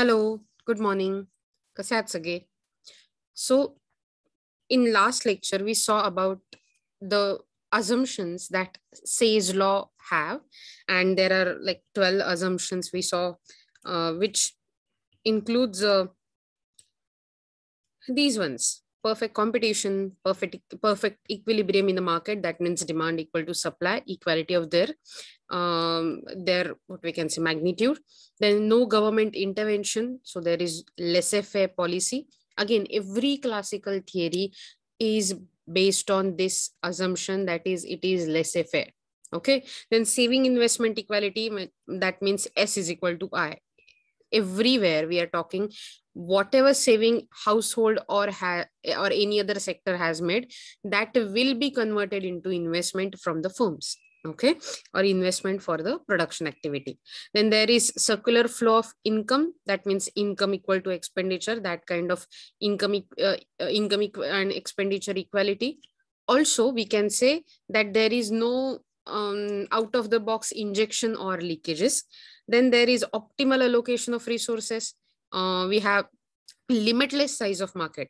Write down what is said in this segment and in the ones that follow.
Hello. Good morning. So, in last lecture, we saw about the assumptions that Say's law have, and there are like 12 assumptions we saw, uh, which includes uh, these ones perfect competition, perfect, perfect equilibrium in the market. That means demand equal to supply, equality of their, um, their what we can say magnitude. Then no government intervention. So there is laissez-faire policy. Again, every classical theory is based on this assumption that is it is laissez-faire okay then saving investment equality that means s is equal to i everywhere we are talking whatever saving household or ha- or any other sector has made that will be converted into investment from the firms okay or investment for the production activity then there is circular flow of income that means income equal to expenditure that kind of income uh, uh, income and expenditure equality also we can say that there is no um, out of the box injection or leakages then there is optimal allocation of resources. Uh, we have limitless size of market.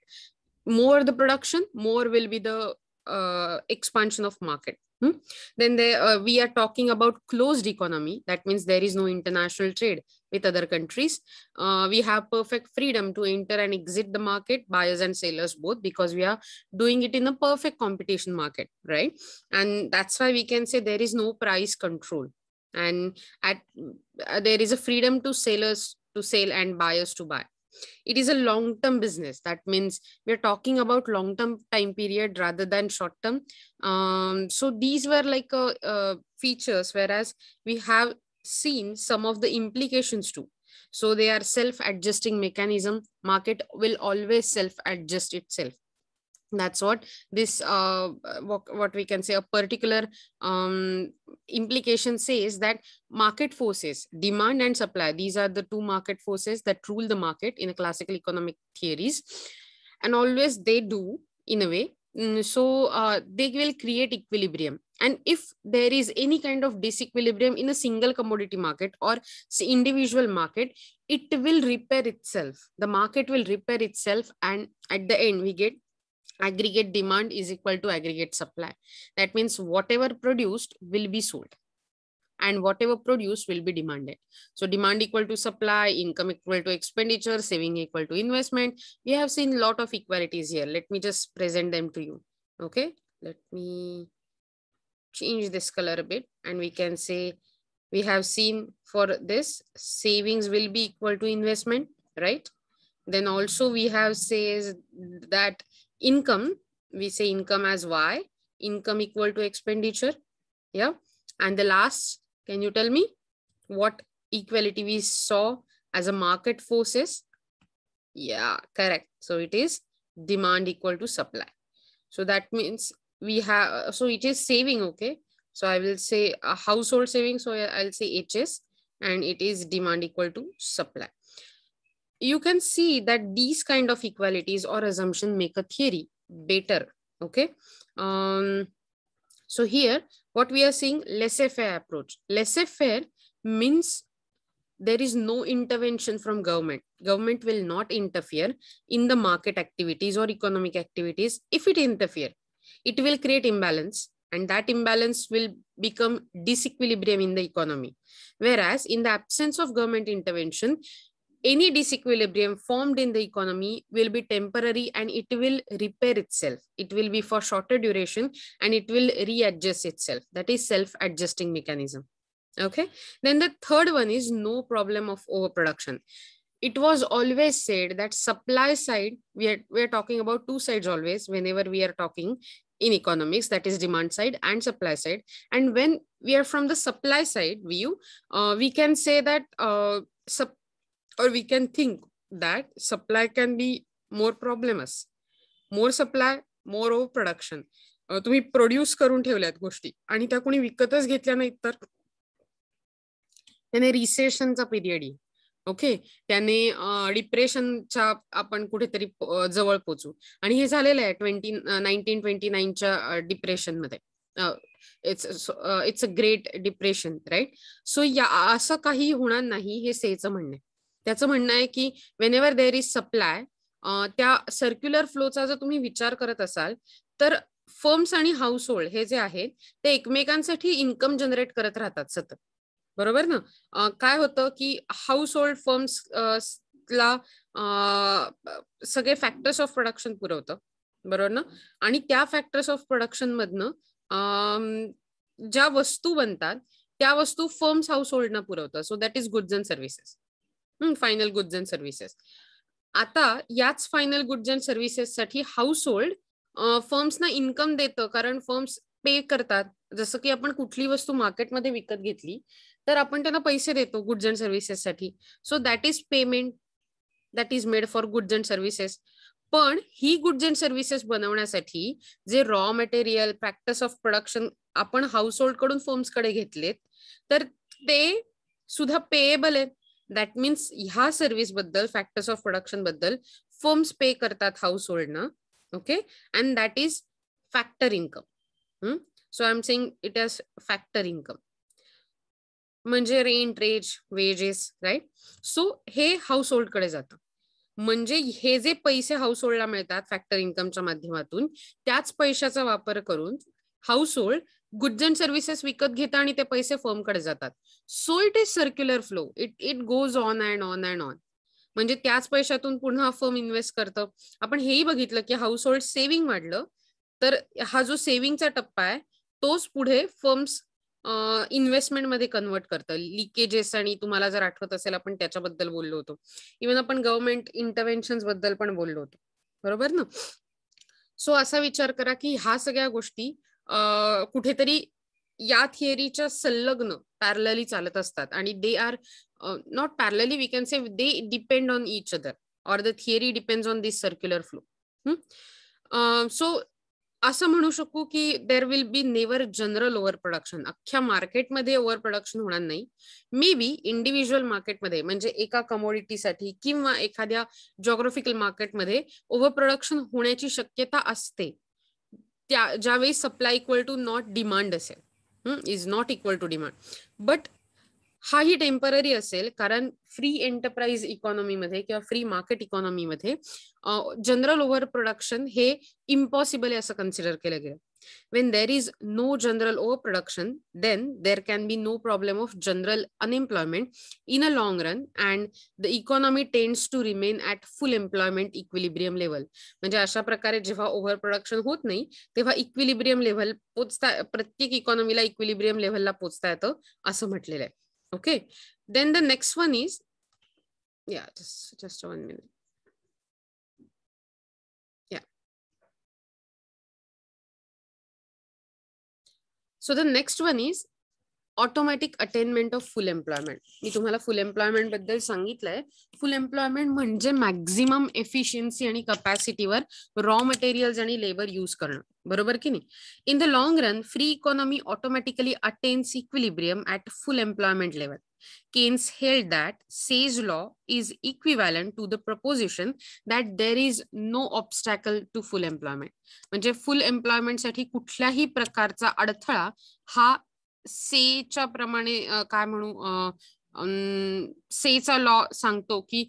More the production, more will be the uh, expansion of market. Hmm? Then there, uh, we are talking about closed economy. That means there is no international trade with other countries. Uh, we have perfect freedom to enter and exit the market, buyers and sellers both, because we are doing it in a perfect competition market, right? And that's why we can say there is no price control and at uh, there is a freedom to sellers to sell and buyers to buy it is a long term business that means we are talking about long term time period rather than short term um, so these were like uh, uh, features whereas we have seen some of the implications too so they are self adjusting mechanism market will always self adjust itself that's what this uh, what we can say a particular um, implication says that market forces demand and supply these are the two market forces that rule the market in the classical economic theories and always they do in a way mm, so uh, they will create equilibrium and if there is any kind of disequilibrium in a single commodity market or individual market it will repair itself the market will repair itself and at the end we get aggregate demand is equal to aggregate supply. That means whatever produced will be sold and whatever produced will be demanded. So demand equal to supply, income equal to expenditure, saving equal to investment. We have seen lot of equalities here. Let me just present them to you. Okay, let me change this color a bit and we can say we have seen for this savings will be equal to investment, right? Then also we have says that income, we say income as Y, income equal to expenditure. Yeah. And the last, can you tell me what equality we saw as a market forces? Yeah, correct. So it is demand equal to supply. So that means we have, so it is saving, okay? So I will say a household saving, so I'll say HS and it is demand equal to supply you can see that these kind of equalities or assumption make a theory better okay um, so here what we are seeing laissez-faire approach laissez-faire means there is no intervention from government government will not interfere in the market activities or economic activities if it interfere it will create imbalance and that imbalance will become disequilibrium in the economy whereas in the absence of government intervention any disequilibrium formed in the economy will be temporary and it will repair itself. It will be for shorter duration and it will readjust itself. That is self-adjusting mechanism. Okay. Then the third one is no problem of overproduction. It was always said that supply side, we are, we are talking about two sides always whenever we are talking in economics that is demand side and supply side and when we are from the supply side view uh, we can say that uh, sup or we can think that supply can be more problems. More supply, more overproduction. तुम्ही produce करून ठेवल्यात गोष्टी आणि त्या कोणी विकतच घेतल्या नाहीत तर त्याने रिसेशनचा पिरियड येईल ओके त्याने डिप्रेशनच्या आपण कुठेतरी जवळ पोचू आणि हे झालेलं आहे ट्वेंटी नाईन्टीन ट्वेंटी नाईनच्या डिप्रेशनमध्ये it's it's a great depression right so या असं काही होणार नाही हे सेचं म्हणणे त्याचं म्हणणं आहे की whenever there is supply त्या सर्क्युलर फ्लोचा जर तुम्ही विचार करत असाल तर फर्म्स आणि हाऊसहोल्ड हे जे आहेत ते एकमेकांसाठी इन्कम जनरेट करत राहतात सतत बरोबर ना काय होतं की हाऊस होल्ड फर्म्स ला सगळे फॅक्टर्स ऑफ प्रोडक्शन पुरवतं बरोबर ना आणि त्या फॅक्टर्स ऑफ प्रोडक्शन मधनं ज्या वस्तू बनतात त्या वस्तू फर्म्स हाऊस होल्डना पुरवतं so that is goods and services final goods and services आता याच फायनल गुड्स अँड साठी हाऊस होल्ड फर्म्सना इन्कम देतं कारण फर्म्स पे करतात जसं की आपण कुठली वस्तू मार्केटमध्ये विकत घेतली तर आपण त्यांना पैसे देतो गुड्स अँड साठी so that is payment that is made for goods and services पण ही गुड्स अँड सर्व्हिसेस बनवण्यासाठी जे raw material practice of production आपण हाऊस होल्ड कडून फर्म्सकडे घेतलेत तर ते सुद्धा पेएबल आहेत दॅट मीन्स ह्या सर्व्हिस बद्दल फॅक्टर्स ऑफ प्रोडक्शन बद्दल फर्म्स पे करतात हाऊस होल्डनं okay and that is factor income so I am saying it as factor income म्हणजे rent raise wages right so हे हाऊस होल्डकडे जातं म्हणजे हे जे पैसे हाऊस होल्डला मिळतात फॅक्टर इन्कमच्या माध्यमातून त्याच पैशाचा वापर करून household goods and services विकत घेता आणि ते पैसे फर्मकडे जातात so it is circular flow it it goes on and on and on म्हणजे त्याच पैशातून पुन्हा फर्म इन्व्हेस्ट करतं आपण हेही बघितलं की हाऊस होल्ड सेव्हिंग वाढलं तर हा जो सेव्हिंगचा टप्पा आहे तोच पुढे फर्म्स इन्व्हेस्टमेंटमध्ये कन्वर्ट करतं लिकेजेस आणि तुम्हाला जर आठवत असेल आपण त्याच्याबद्दल बोललो होतो इव्हन आपण गव्हर्नमेंट इंटरव्हेन्शन बद्दल पण बोललो होतो बरोबर ना सो असा विचार करा की ह्या सगळ्या गोष्टी कुठेतरी या थिअरीच्या संलग्न पॅरलली चालत असतात आणि they are not parallelly we can say they depend on each other or the theory depend on this circular flow so असं म्हणू शकू की there will be never general overproduction अख्ख्या मार्केटमध्ये ओव्हर प्रोडक्शन होणार नाही मे बी इंडिव्हिज्युअल मार्केटमध्ये म्हणजे एका कमोडिटीसाठी किंवा एखाद्या जॉग्राफिकल मार्केटमध्ये ओव्हर प्रोडक्शन होण्याची शक्यता असते त्या ज्यावेळी supply equal to not demand असेल is not equal to demand but हाही टेम्पररी असेल कारण फ्री एंटरप्राइज इकॉनॉमीमध्ये किंवा फ्री मार्केट इकॉनॉमीमध्ये जनरल ओव्हर प्रोडक्शन हे इम्पॉसिबल आहे असं कन्सिडर केलं गेलं When there is no general overproduction, then there can be no problem of general unemployment in a long run and the economy tends to remain at full employment equilibrium level. म्हणजे अशा प्रकारे जेव्हा over production होत नाही तेव्हा equilibrium level पोचता प्रत्येक इकॉनॉमीला equilibrium लेव्हलला पोचता येतं असं म्हटलेलं आहे okay then the next one is या just just one minute So the next one is automatic attainment of full employment मी तुम्हाला फुल एम्प्लॉयमेंट बद्दल सांगितलंय फुल एम्प्लॉयमेंट म्हणजे मॅक्झिमम एफिशियन्सी आणि कपॅसिटीवर रॉ मटेरियल्स आणि लेबर यूज करणं बरोबर की नाही in the long run free economy automatically attains equilibrium at full employment level Keynes held that Say's law is equivalent to the preposition that there is no obstacle to full employment म्हणजे full एम्प्लॉयमेंटसाठी कुठल्याही प्रकारचा अडथळा हा सेच्या प्रमाणे काय म्हणू सेचा law सांगतो की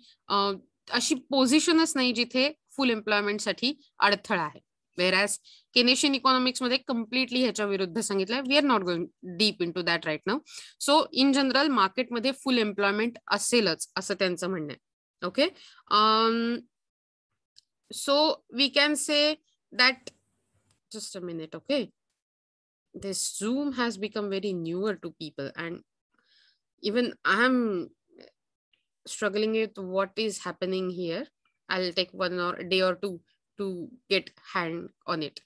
अशी पोझिशनच नाही जिथे फुल एम्प्लॉयमेंटसाठी अडथळा आहे वेरॅज केनेशियन इकॉनॉमिक्स मध्ये कम्प्लिटली ह्याच्या विरुद्ध सांगितलंय we are not going deep into that right now so in general मार्केटमध्ये फुल एम्प्लॉयमेंट असेलच असं त्यांचं म्हणणं आहे okay so we can say that just a minute okay this zoom has become very newer to people and even i'm struggling with what is happening here i'll take one or a day or two to get hand on it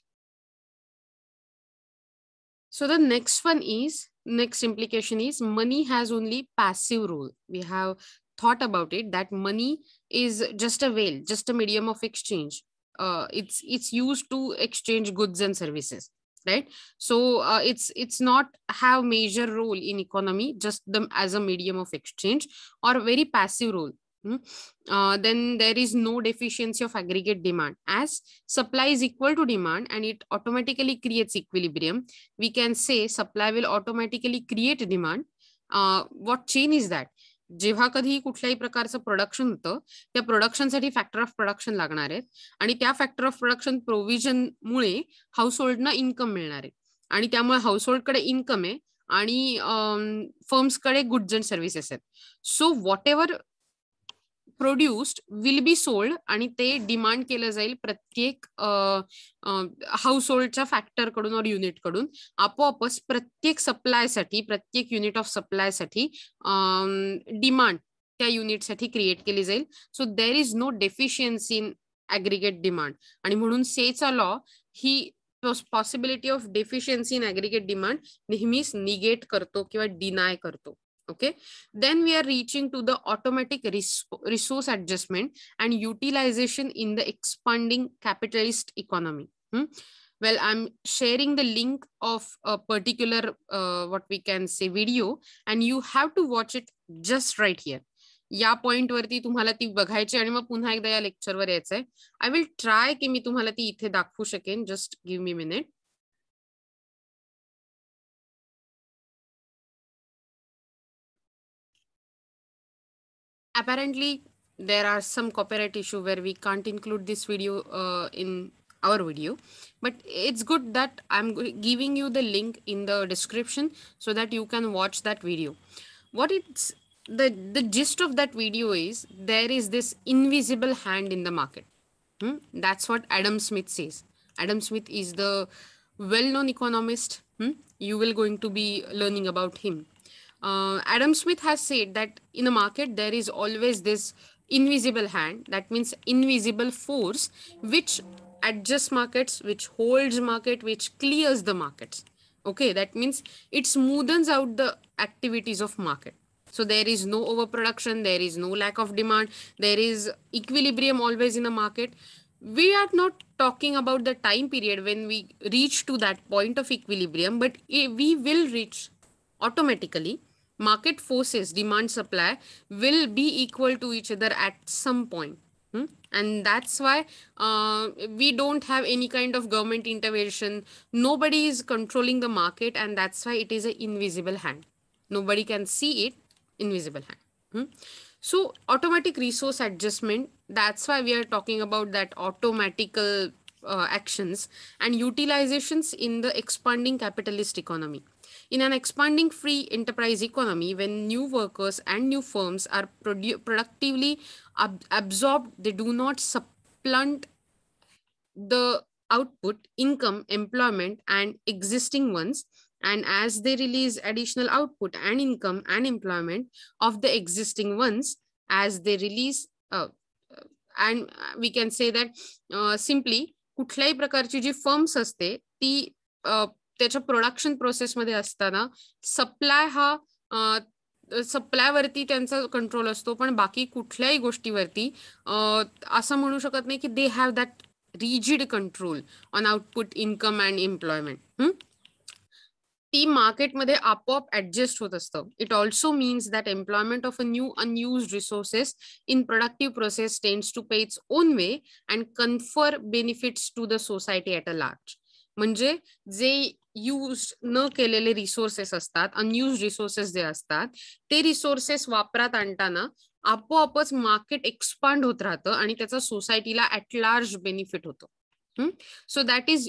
so the next one is next implication is money has only passive role we have thought about it that money is just a veil just a medium of exchange uh, it's it's used to exchange goods and services right so uh, it's it's not have major role in economy just them as a medium of exchange or very passive role hmm? uh, then there is no deficiency of aggregate demand as supply is equal to demand and it automatically creates equilibrium we can say supply will automatically create demand uh, what chain is that जेव्हा कधी कुठल्याही प्रकारचं production होतं त्या प्रोडक्शनसाठी factor of production लागणार आहेत आणि त्या फॅक्टर ऑफ प्रोडक्शन प्रोव्हिजनमुळे हाऊस होल्डना इन्कम मिळणार आहे आणि त्यामुळे हाऊस होल्डकडे इन्कम आहे आणि फर्म्सकडे गुड्स अँड सर्व्हिसेस आहेत so whatever produced will be sold आणि ते डिमांड केलं जाईल प्रत्येक हाऊस होल्डच्या फॅक्टर कडून और युनिट कडून आपोआपच प्रत्येक सप्लायसाठी प्रत्येक युनिट ऑफ सप्लायसाठी डिमांड त्या युनिटसाठी क्रिएट केली जाईल so there is no deficiency in aggregate demand आणि म्हणून सेचा लॉ ही possibility of deficiency in aggregate demand नेहमीच निगेट करतो किंवा डिनाय करतो okay then we are reaching to the automatic resource adjustment and utilization in the expanding capitalist economy hmm? well i'm sharing the link of a particular uh, what we can say video and you have to watch it just right here या पॉइंटवरती तुम्हाला ती बघायची आणि मग पुन्हा एकदा या लेक्चरवर यायचं आय विल ट्राय की मी तुम्हाला ती इथे दाखवू शकेन just give me minute apparently there are some copyright issue where we can't include this video uh, in our video but it's good that i'm giving you the link in the description so that you can watch that video what it's the the gist of that video is there is this invisible hand in the market hmm? that's what adam smith says adam smith is the well-known economist hmm? you will going to be learning about him uh, adam smith has said that in the market there is always this invisible hand that means invisible force which adjusts markets which holds market which clears the markets okay that means it smoothens out the activities of market so there is no overproduction there is no lack of demand there is equilibrium always in a market we are not talking about the time period when we reach to that point of equilibrium but we will reach automatically market forces demand supply will be equal to each other at some point hmm? and that's why uh, we don't have any kind of government intervention nobody is controlling the market and that's why it is an invisible hand nobody can see it invisible hand hmm? so automatic resource adjustment that's why we are talking about that automatical uh, actions and utilizations in the expanding capitalist economy in an expanding free enterprise economy, when new workers and new firms are produ- productively ab- absorbed, they do not supplant the output, income, employment, and existing ones. And as they release additional output and income and employment of the existing ones, as they release, uh, and we can say that uh, simply कुठल्याही प्रकारची जी firms असते ती uh, त्याच्या production प्रोसेसमध्ये असताना supply हा सप्लायवरती त्यांचा control असतो पण बाकी कुठल्याही गोष्टीवरती असं म्हणू शकत नाही की they have that rigid control on output income and employment ती मार्केटमध्ये आपोआप ऍडजस्ट होत असतं it also means that employment of a new unused resources in productive process tends to pay its own way and confer benefits to the society at a large म्हणजे जे use न केलेले resources असतात unused resources जे असतात ते resources वापरात आणताना आपोआपच मार्केट एक्सपांड होत राहतं आणि त्याचा सोसायटीला ऍट लार्ज बेनिफिट होतो so that is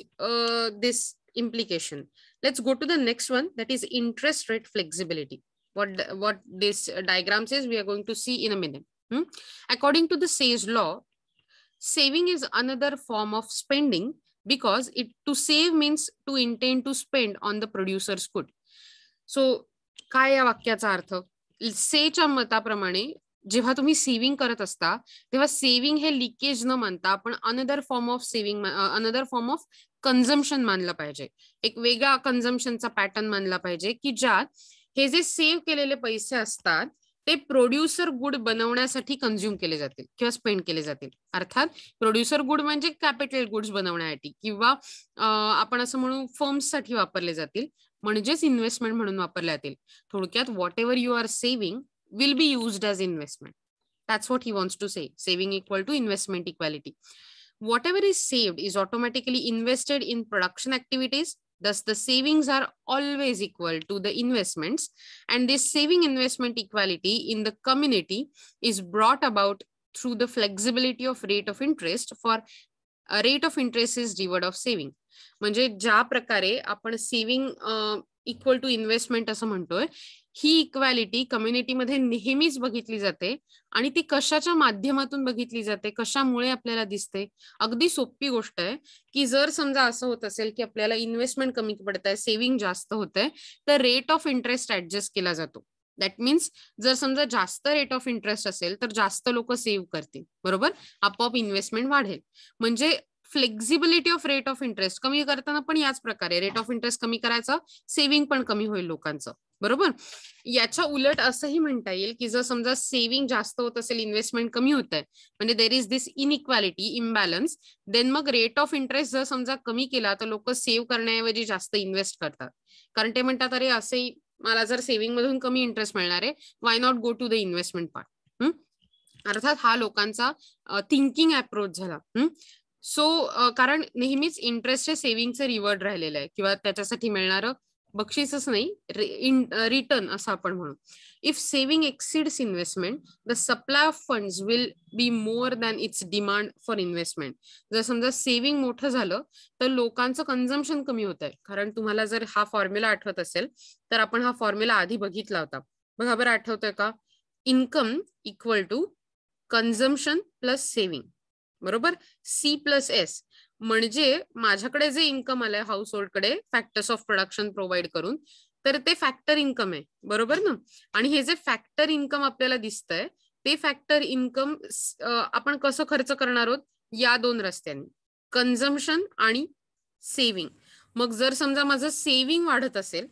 this implication let's go to the next one that is interest rate flexibility what what this diagram says we are going to see in a minute hmm? according to the law law saving is another form of because it to save means to intend to spend on the producer's good so काय या वाक्याचा अर्थ सेच्या मताप्रमाणे जेव्हा तुम्ही saving करत असता तेव्हा saving हे लिकेज न मानता आपण another form of saving another form of consumption मानलं पाहिजे एक वेगळा कन्झम्पनचा पॅटर्न मानला पाहिजे की ज्यात हे जे सेव्ह केलेले पैसे असतात ते प्रोड्युसर गुड बनवण्यासाठी कन्झ्युम केले जातील किंवा स्पेंड केले जातील अर्थात प्रोड्युसर गुड म्हणजे कॅपिटल गुड्स बनवण्यासाठी किंवा आपण असं म्हणू फर्म्ससाठी वापरले जातील म्हणजेच इन्व्हेस्टमेंट म्हणून वापरले जातील थोडक्यात whatever you are saving will be use as investment that's what he wants to say saving equal to investment equality whatever is saved is automatically invested in production activities Thus, the savings are always equal to the investments. And this saving investment equality in the community is brought about through the flexibility of rate of interest for a uh, rate of interest is reward of saving. म्हणजे ज्या प्रकारे आपण saving equal to investment असं a ही equality कम्युनिटीमध्ये नेहमीच बघितली जाते आणि ती कशाच्या माध्यमातून बघितली जाते कशामुळे आपल्याला दिसते अगदी सोपी गोष्ट आहे की जर समजा असं होत असेल की आपल्याला इन्व्हेस्टमेंट कमी पडत आहे सेव्हिंग जास्त होत आहे तर रेट ऑफ इंटरेस्ट ऍडजस्ट केला जातो दॅट मीन्स जर समजा जास्त रेट ऑफ इंटरेस्ट असेल तर जास्त लोक सेव्ह करतील बरोबर आपोआप इन्व्हेस्टमेंट वाढेल म्हणजे flexibility of rate of interest कमी करताना पण याच प्रकारे रेट ऑफ इंटरेस्ट कमी करायचं सेव्हिंग पण कमी होईल लोकांचं बरोबर याच्या उलट असंही म्हणता येईल की जर समजा सेव्हिंग जास्त होत असेल इन्व्हेस्टमेंट कमी होत आहे म्हणजे there is this inequality imbalance then मग रेट ऑफ इंटरेस्ट जर समजा कमी केला तर लोक सेव्ह करण्याऐवजी जास्त इन्व्हेस्ट करतात कारण ते म्हणतात अरे असंही मला जर सेव्हिंग मधून कमी इंटरेस्ट मिळणार आहे why not go to the investment part अर्थात हा लोकांचा थिंकिंग अप्रोच झाला सो कारण नेहमीच इंटरेस्ट हे सेव्हिंगचं रिवर्ड राहिलेलं आहे किंवा त्याच्यासाठी मिळणारं बक्षीसच नाही रिटर्न असं आपण म्हणू if saving exceeds investment the supply of funds will be more than its demand for investment जर समजा सेव्हिंग मोठं झालं तर लोकांचं कन्झम्पन कमी होत आहे कारण तुम्हाला जर हा फॉर्म्युला आठवत असेल तर आपण हा फॉर्म्युला आधी बघितला होता बघा बरं आठवतोय का income equal to consumption plus saving बरोबर सी प्लस एस म्हणजे माझ्याकडे जे इन्कम आलंय हाऊस होल्डकडे फॅक्टर्स ऑफ प्रोडक्शन प्रोव्हाइड करून तर ते फॅक्टर इन्कम आहे बरोबर ना आणि हे जे फॅक्टर इन्कम आपल्याला दिसतंय ते फॅक्टर इन्कम आपण कसं खर्च करणार आहोत या दोन रस्त्यांनी कन्झम्पन आणि सेव्हिंग मग जर समजा माझं सेव्हिंग वाढत असेल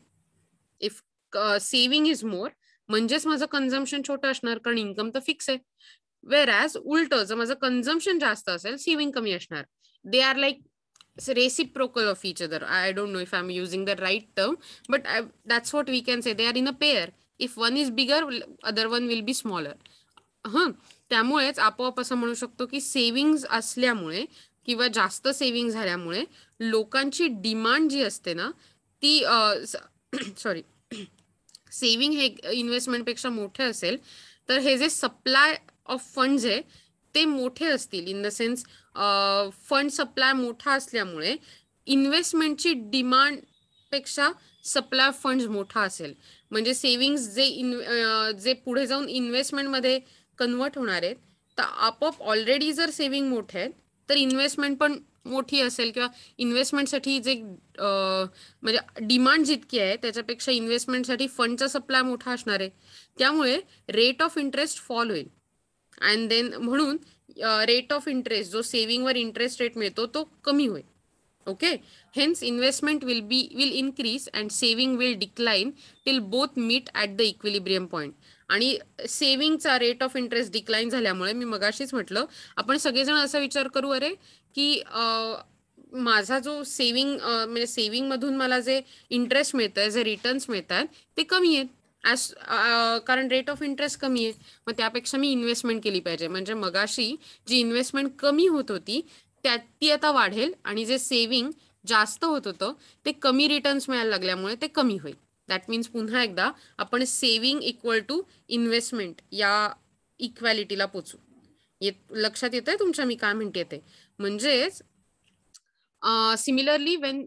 इफ सेव्हिंग इज मोर म्हणजेच माझं कन्झम्पन छोटं असणार कारण इन्कम तर फिक्स आहे वेर ॲज उलट जर माझं कन्झम्पन जास्त असेल सेव्हिंग कमी असणार they are like reciprocal of each other i don't know if i'm using the right term but I, that's what we can say they are in a pair if one is bigger other one will be smaller huh त्यामुळेच आपोआप असं म्हणू शकतो की savings असल्यामुळे किंवा जास्त saving झाल्यामुळे लोकांची डिमांड जी असते ना ती सॉरी सेव्हिंग हे इन्व्हेस्टमेंटपेक्षा मोठे असेल तर हे जे सप्लाय ऑफ फंड्स आहे ते मोठे असतील in the sense fund supply मोठा असल्यामुळे इन्व्हेस्टमेंटची डिमांड पेक्षा सप्लाय फंड मोठा असेल म्हणजे सेव्हिंग जे इन जे पुढे जाऊन इन्व्हेस्टमेंटमध्ये कन्वर्ट होणार आहेत तर आपोआप ऑलरेडी जर सेव्हिंग मोठे आहेत तर इन्व्हेस्टमेंट पण मोठी असेल किंवा इन्व्हेस्टमेंटसाठी जे म्हणजे डिमांड जितकी आहे त्याच्यापेक्षा इन्व्हेस्टमेंटसाठी फंडचा सप्लाय मोठा असणार आहे त्यामुळे रेट ऑफ इंटरेस्ट फॉल होईल अँड देन म्हणून रेट ऑफ इंटरेस्ट जो सेव्हिंगवर इंटरेस्ट रेट मिळतो तो कमी होईल okay hence investment will be will increase and saving will decline till both meet at the equilibrium point आणि सेव्हिंगचा रेट ऑफ इंटरेस्ट डिक्लाइन झाल्यामुळे मी मगाशीच म्हटलं आपण सगळेजण असा विचार करू अरे की माझा जो सेव्हिंग म्हणजे सेव्हिंगमधून मला जे इंटरेस्ट मिळतं आहे जे रिटर्न्स मिळतात ते कमी आहेत ॲज uh, कारण रेट ऑफ इंटरेस्ट कमी आहे मग त्यापेक्षा मी इन्व्हेस्टमेंट केली पाहिजे म्हणजे मगाशी जी इन्व्हेस्टमेंट कमी होत होती त्या ती आता वाढेल आणि जे सेव्हिंग जास्त होत होतं ते कमी रिटर्न्स मिळायला लागल्यामुळे ते कमी होईल दॅट मीन्स पुन्हा एकदा आपण सेव्हिंग इक्वल टू इन्व्हेस्टमेंट या इक्वॅलिटीला पोचू येत लक्षात येतंय तुमच्या मी काय म्हणते ते म्हणजेच similarly when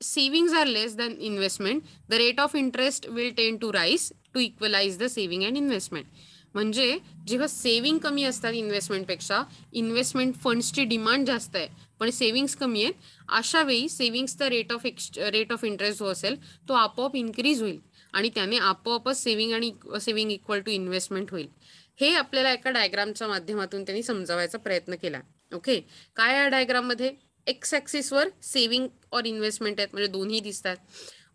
savings are less than investment, the rate of interest will tend to rise to equalize the saving and investment. म्हणजे जेव्हा सेव्हिंग कमी असतात इन्व्हेस्टमेंटपेक्षा इन्व्हेस्टमेंट फंड्सची डिमांड जास्त आहे पण सेव्हिंग्स कमी आहेत अशा वेळी the rate of X rate of interest जो असेल तो आपोआप इन्क्रीज होईल आणि त्याने आपोआपच सेव्हिंग आणि सेव्हिंग इक्वल टू इन्व्हेस्टमेंट होईल हे आपल्याला एका डायग्रामच्या माध्यमातून त्यांनी समजावायचा प्रयत्न केला ओके काय या डायग्राममध्ये एक्स वर सेव्हिंग और इन्व्हेस्टमेंट आहेत म्हणजे दोन्ही दिसतात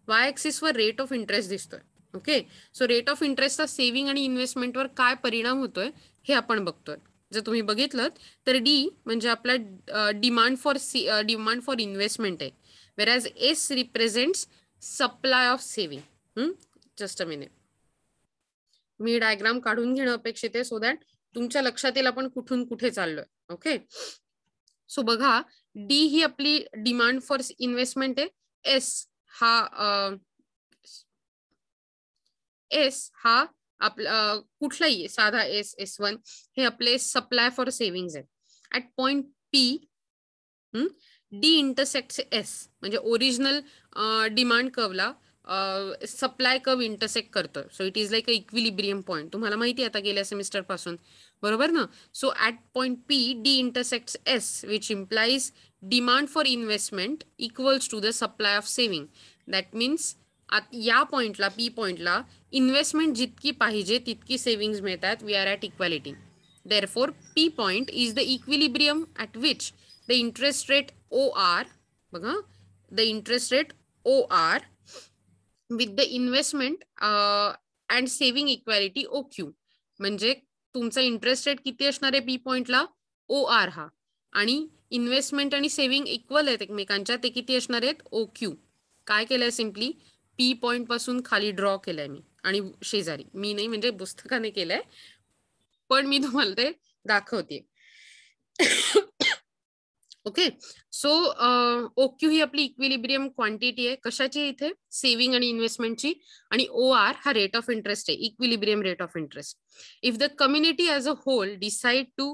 वाय वर रेट ऑफ इंटरेस्ट दिसतोय ओके सो रेट ऑफ इंटरेस्टचा सेव्हिंग आणि वर काय परिणाम होतोय हे आपण बघतोय जर तुम्ही बघितलं तर डी म्हणजे आपला demand for demand for investment आहे whereas S represents supply of saving just a minute मी डायग्राम काढून घेणं अपेक्षित आहे सो दॅट तुमच्या लक्षात येईल आपण कुठून कुठे चाललोय ओके सो बघा डी ही आपली डिमांड फॉर इन्व्हेस्टमेंट आहे एस हा एस हा आपला कुठलाही साधा एस एस वन हे आपले सप्लाय फॉर सेव्हिंग आहे at point P D intersect S म्हणजे ओरिजिनल डिमांड कवला सप्लाय कव इंटरसेक्ट करतो so it is like a equilibrium point तुम्हाला माहिती आहे आता गेल्या सेमिस्टर पासून બરોબર ને so at point P D intersect S which implies demand four investment equals to the supply of saving that means आत या पॉईंटला पी पॉईंटला इन्व्हेस्टमेंट जितकी पाहिजे तितकी सेविंग्ज मिळतात we are at equality therefore P point is the equilibrium at which the interest rate O R बघा the interest rate O R with the investment and saving equality O Q म्हणजे तुमचा interest rate किती असणार आहे बी पॉइंटला ओ R हा आणि investment आणि सेव्हिंग इक्वल आहेत एकमेकांच्या ते किती असणार आहेत ओ क्यू काय केलंय सिम्पली पी पॉइंट पासून खाली ड्रॉ केलंय मी आणि शेजारी मी नाही म्हणजे पुस्तकाने केलंय पण मी तुम्हाला ते दाखवते ओके सो ओक्यू ही आपली इक्विलिब्रियम क्वांटिटी आहे कशाची इथे सेव्हिंग आणि इन्व्हेस्टमेंटची आणि ओ आर हा रेट ऑफ इंटरेस्ट आहे equilibrium rate of interest if the community as a whole decide to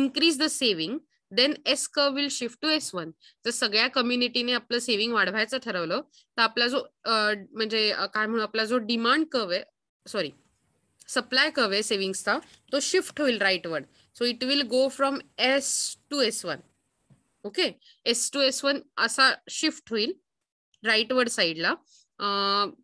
increase the saving then S क will shift to S one जर सगळ्या कम्युनिटीने आपलं सेव्हिंग वाढवायचं ठरवलं तर आपला जो uh, म्हणजे काय म्हणू आपला जो डिमांड कव आहे सॉरी सप्लाय कर्व आहे तो शिफ्ट होईल right so it will go from S to S one okay S to S one असा शिफ्ट होईल राईट वर्ड साईडला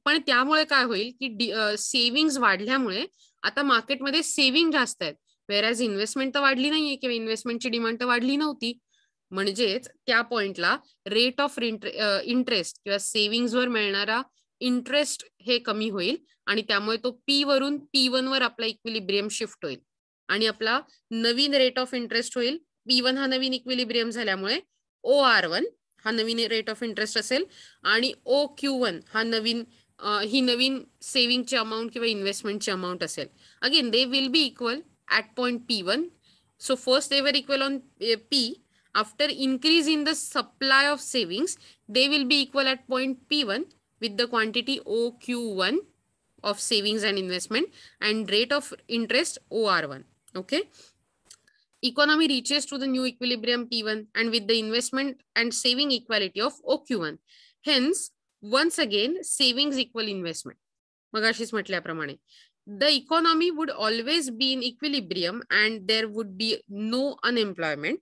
पण त्यामुळे काय होईल की सेव्हिंग वाढल्यामुळे आता मार्केटमध्ये सेव्हिंग जास्त आहेत वेर एज इन्व्हेस्टमेंट तर वाढली नाहीये किंवा इन्व्हेस्टमेंटची डिमांड तर वाढली नव्हती म्हणजेच त्या पॉइंटला रेट ऑफ इंटरेस्ट किंवा वर मिळणारा इंटरेस्ट हे कमी होईल आणि त्यामुळे तो पी वरून पी वन वर आपला इक्विलिब्रियम शिफ्ट होईल आणि आपला नवीन रेट ऑफ इंटरेस्ट होईल पी वन हा नवीन इक्विलिब्रियम झाल्यामुळे ओ आर वन हा नवीन रेट ऑफ इंटरेस्ट असेल आणि ओ क्यू वन हा नवीन ही नवीन सेव्हिंगची अमाऊंट किंवा इन्व्हेस्टमेंटची अमाऊंट असेल again they will be equal at point P one so first they were equal on P after increase in the supply of savings they will be equal at point P one with the quantity OQ1 of savings and investment and rate of interest OR1. Okay. Economy reaches to the new equilibrium P1 and with the investment and saving equality of OQ1. Hence, once again, savings equal investment. मगाशीच म्हटल्याप्रमाणे the economy would always be in equilibrium and there would be no unemployment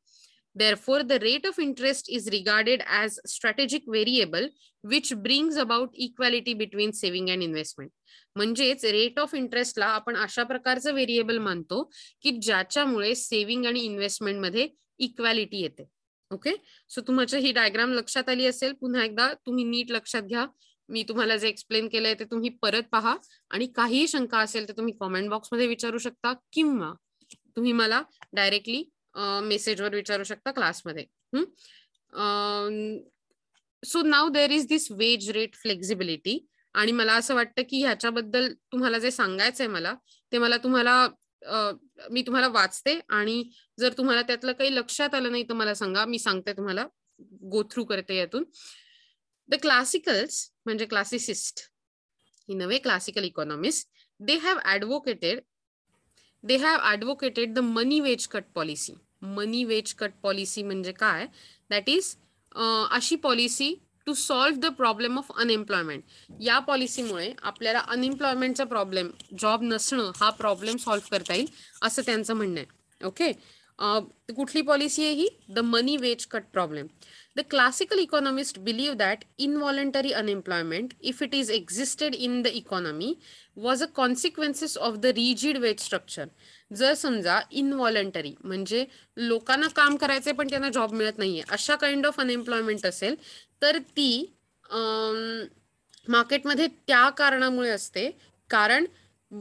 Therefore, the rate of interest is regarded as strategic variable, which brings about equality between saving and investment. म्हणजेच rate of इंटरेस्टला आपण अशा प्रकारचं variable मानतो की ज्याच्यामुळे saving आणि investment मध्ये इक्वॅलिटी येते ओके सो तुमच्या ही डायग्राम लक्षात आली असेल पुन्हा एकदा तुम्ही नीट लक्षात घ्या मी तुम्हाला जे एक्सप्लेन केलंय ते तुम्ही परत पहा आणि काहीही शंका असेल तर तुम्ही कॉमेंट बॉक्समध्ये विचारू शकता किंवा तुम्ही मला डायरेक्टली मेसेजवर विचारू शकता क्लासमध्ये so now there is this wage rate flexibility आणि मला असं वाटतं की ह्याच्याबद्दल तुम्हाला जे सांगायचंय मला ते मला तुम्हाला मी तुम्हाला वाचते आणि जर तुम्हाला त्यातलं काही लक्षात आलं नाही तर मला सांगा मी सांगते तुम्हाला गो थ्रू करते यातून द क्लासिकल्स म्हणजे classicist in a way classical economist they have advocated they have advocated the money wage cut policy. Money wage cut policy means that is uh, ashi policy to solve the problem of unemployment. Ya policy mule aplera unemployment cha problem job nasna ha problem solve karta hai. Asa tensa manne. Okay. Uh, kutli policy hai hi? The money wage cut problem. The classical economists believe that involuntary unemployment, if it is existed in the economy, was a consequences of the rigid wage structure जर समजा इनव्हॉलंटरी म्हणजे लोकांना काम करायचंय पण त्यांना job मिळत नाहीये अशा काइंड ऑफ अनएम्प्लॉयमेंट असेल तर ती मार्केटमध्ये त्या कारणामुळे असते कारण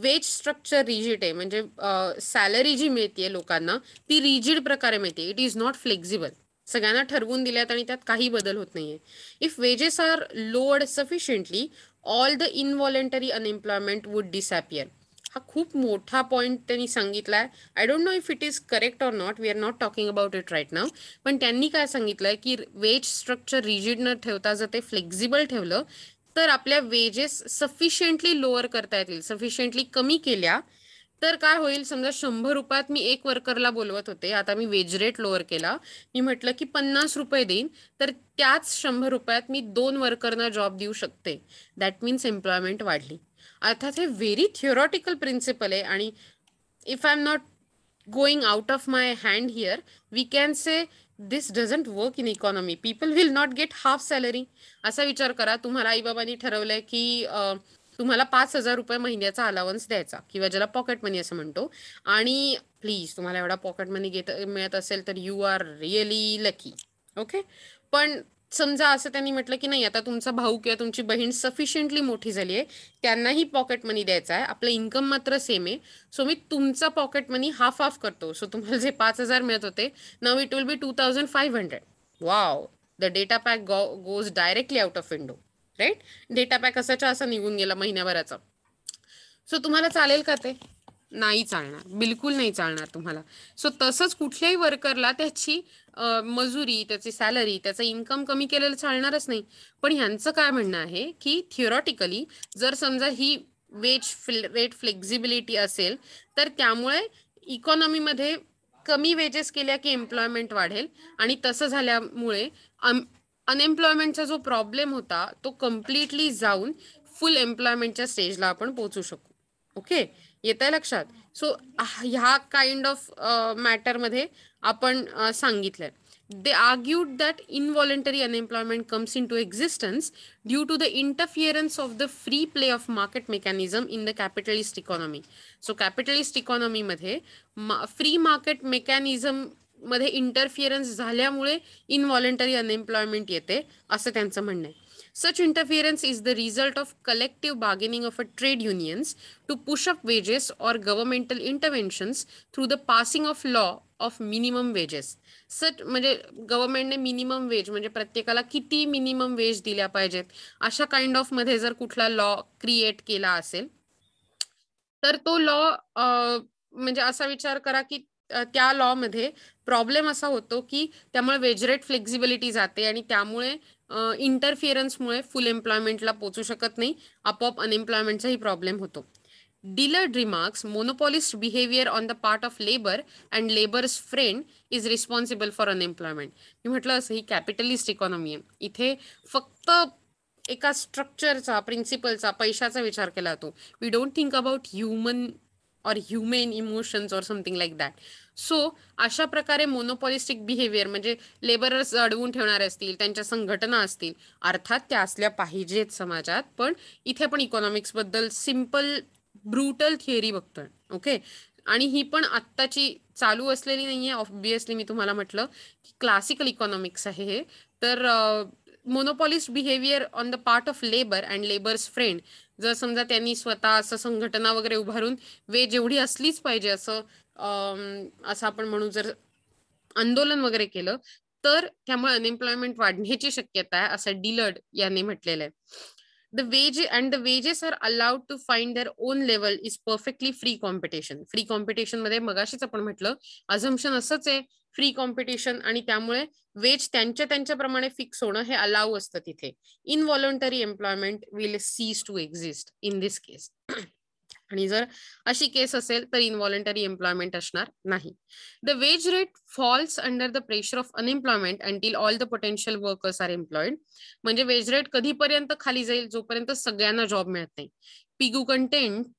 वेज स्ट्रक्चर रिजिड आहे म्हणजे सॅलरी जी मिळते लोकांना ती रिजिड प्रकारे मिळते इट इज नॉट फ्लेक्झिबल सगळ्यांना ठरवून दिल्यात आणि त्यात काही बदल होत नाहीये if wages are lowered sufficiently all the involuntary unemployment would disappear हा खूप मोठा पॉईंट त्यांनी सांगितला आहे I don't know if it is correct or not we are not talking about it right now पण त्यांनी काय सांगितलं की वेज स्ट्रक्चर रिजिड न ठेवता जर ते फ्लेक्झिबल ठेवलं तर आपल्या वेजेस सफिशियंटली लोअर करता येतील सफिशियंटली कमी केल्या तर काय होईल समजा शंभर रुपयात मी एक वर्करला बोलवत होते आता मी वेज रेट लोअर केला मी म्हटलं की पन्नास रुपये देईन तर त्याच शंभर रुपयात मी दोन वर्करना जॉब देऊ शकते दॅट मीन्स एम्प्लॉयमेंट वाढली अर्थात हे व्हेरी थिओरॉटिकल प्रिन्सिपल आहे आणि if I am not going out of my hand here we can say this doesn't work in economy people will not get half salary असा विचार करा तुम्हाला आईबाबांनी ठरवलंय की uh, तुम्हाला पाच हजार रुपये महिन्याचा अलावन्स द्यायचा किंवा ज्याला पॉकेट मनी असं म्हणतो आणि प्लीज तुम्हाला एवढा पॉकेट मनी घेत मिळत असेल तर you are really lucky okay पण समजा असं त्यांनी म्हटलं की नाही आता तुमचा भाऊ किंवा तुमची बहीण सफिशियंटली मोठी झाली आहे त्यांनाही पॉकेट मनी द्यायचा आहे आपलं इन्कम मात्र सेम आहे सो मी तुमचा पॉकेट मनी हाफ हाफ करतो सो तुम्हाला जे पाच हजार मिळत होते now it will be two thousand five hundred wow the data pack go goes directly out of window right data pack असाच्या असा निघून गेला महिन्याभराचा सो तुम्हाला चालेल का ते नाही चालणार बिलकुल नाही चालणार तुम्हाला सो तसंच कुठल्याही वर्करला त्याची मजुरी त्याची सॅलरी त्याचं इन्कम कमी केलेलं चालणारच नाही पण ह्यांचं काय म्हणणं आहे की थिओरॉटिकली जर समजा ही वेज रेट फ्लेक्झिबिलिटी असेल तर त्यामुळे इकॉनॉमीमध्ये कमी वेजेस केल्या की एम्प्लॉयमेंट वाढेल आणि तसं झाल्यामुळे अनएम्प्लॉयमेंटचा जो प्रॉब्लेम होता तो कम्प्लिटली जाऊन फुल एम्प्लॉयमेंटच्या स्टेजला आपण पोहोचू शकू ओके येत आहे लक्षात सो ह्या काइंड ऑफ मॅटरमध्ये आपण सांगितलंय they argued that involuntary unemployment comes into existence due to the interference of the free play of market mechanism in the capitalist economy so capitalist इकॉनॉमीमध्ये फ्री मार्केट मेकॅनिझम मध्ये interference झाल्यामुळे involuntary unemployment येते असं त्यांचं म्हणणं आहे such interference is the result of collective bargaining of a trade unions to push up wages or governmental interventions through the passing of law of minimum wedges such म्हणजे गव्हर्नमेंटने minimum wage म्हणजे प्रत्येकाला किती मिनिमम वेज दिल्या पाहिजेत अशा kind of मध्ये जर कुठला लॉ क्रिएट केला असेल तर तो लॉ म्हणजे असा विचार करा की त्या लॉमध्ये प्रॉब्लेम असा होतो की त्यामुळे वेजरेट फ्लेक्झिबिलिटी जाते आणि त्यामुळे इंटरफिअरन्समुळे फुल एम्प्लॉयमेंटला पोचू शकत नाही आपोआप अनएम्प्लॉयमेंटचाही प्रॉब्लेम होतो dealer remarks monopolist behaviour on the part of labour and labour's friend is responsible for unemployment मी म्हटलं असं ही कॅपिटलिस्ट इकॉनॉमी आहे इथे फक्त एका स्ट्रक्चरचा प्रिन्सिपलचा पैशाचा विचार केला जातो we don't think about human और humane emotions or something like that so अशा प्रकारे मोनोपॉलिस्टिक बिहेवियर म्हणजे लेबरर्स अडवून ठेवणारे असतील त्यांच्या संघटना असतील अर्थात त्या असल्या पाहिजेत समाजात पण इथे आपण इकॉनॉमिक्सबद्दल सिम्पल ब्रुटल थिअरी बघतोय ओके आणि ही पण आत्ताची चालू असलेली नाही आहे ऑब्विसली मी तुम्हाला म्हटलं की क्लासिकल इकॉनॉमिक्स आहे हे तर monopolist behaviour on the part of labour and labour's friend जर समजा त्यांनी स्वतः असं संघटना वगैरे उभारून वे जेवढी असलीच पाहिजे असं असं आपण म्हणू जर आंदोलन वगैरे केलं तर त्यामुळे अनएम्प्लॉयमेंट वाढण्याची शक्यता आहे असं डिलर्ड यांनी म्हटलेलं आहे the wage and the wages are allowed to find their own level is perfectly free competition free competition मध्ये मगाशीच आपण म्हटलं अझम्पन असंच आहे फ्री कॉम्पिटिशन आणि त्यामुळे वेज त्यांच्या त्यांच्याप्रमाणे फिक्स होणं हे अलाव असतं तिथे involuntary employment will cease to exist in this case आणि जर अशी केस असेल तर इनव्हॉलंटरी एम्प्लॉयमेंट असणार नाही the wage rate falls under the pressure of unemployment until all the potential workers are employed म्हणजे वेज रेट कधीपर्यंत खाली जाईल जोपर्यंत सगळ्यांना जॉब मिळत नाही Pigou contend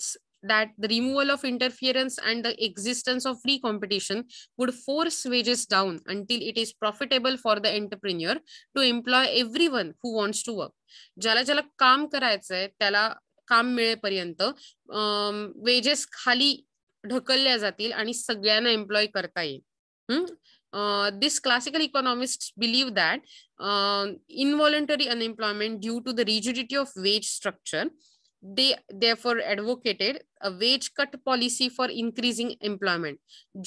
that the removal of interference and the existence of free competition would force wages down until it is profitable for the entrepreneur to employ everyone who wants to work. ज्याला ज्याला काम करायचंय त्याला काम मिळेपर्यंत wedges खाली ढकलल्या जातील आणि सगळ्यांना एम्प्लॉय करता Hmm. Uh, this classical economists believe that uh, involuntary unemployment due to the rigidity of wage structure they therefore advocated a wage cut policy for increasing employment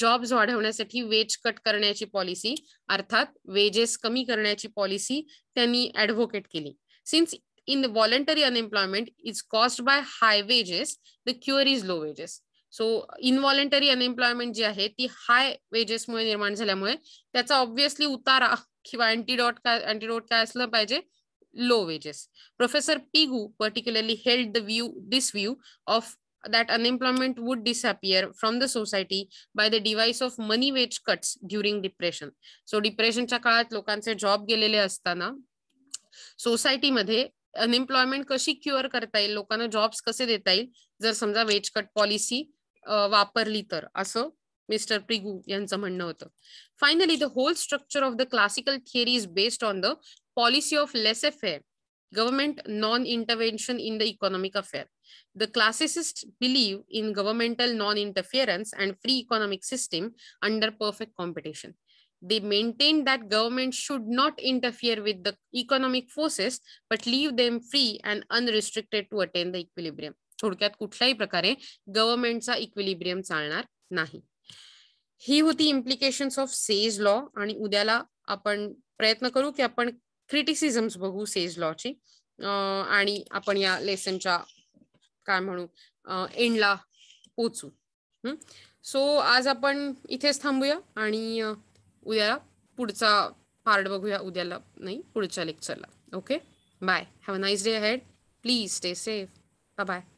jobs वाढवण्यासाठी वेज कट करण्याची policy अर्थात wages कमी करण्याची policy त्यांनी advocate केली since in the unemployment is is by by wages the the is low wages so involuntary unemployment जी आहे ती हाय वेजेसमुळे निर्माण झाल्यामुळे त्याचा ऑब्व्हियसली उतारा किंवा अँटीडॉट काय काय असलं पाहिजे low wages. Professor Pigu particularly held the view, this view of that unemployment would disappear from the society by the device of money wage cuts during depression. So depression lokan se job gelele astana. Society madhe unemployment kashi cure kartai lokana jobs kase detail zar samza wage cut policy uh, vapar liter aso Mr. Prigu yancha Finally, the whole structure of the classical theory is based on the policy of laissez-faire, government non-intervention in the economic affair. The classicists believe in governmental non-interference and free economic system under perfect competition. They maintain that government should not interfere with the economic forces, but leave them free and unrestricted to attain the equilibrium. थोडक्यात कुठल्याही प्रकारे गव्हर्नमेंटचा equilibrium चालणार नाही ही होती implications of says law आणि उद्याला आपण प्रयत्न करू की आपण क्रिटिसिझम्स बघू सेज लॉची आणि आपण या लेसनच्या काय म्हणू एंडला पोचू सो आज आपण इथेच थांबूया आणि उद्याला पुढचा पार्ट बघूया उद्याला नाही पुढच्या लेक्चरला okay bye have a nice day head please stay safe bye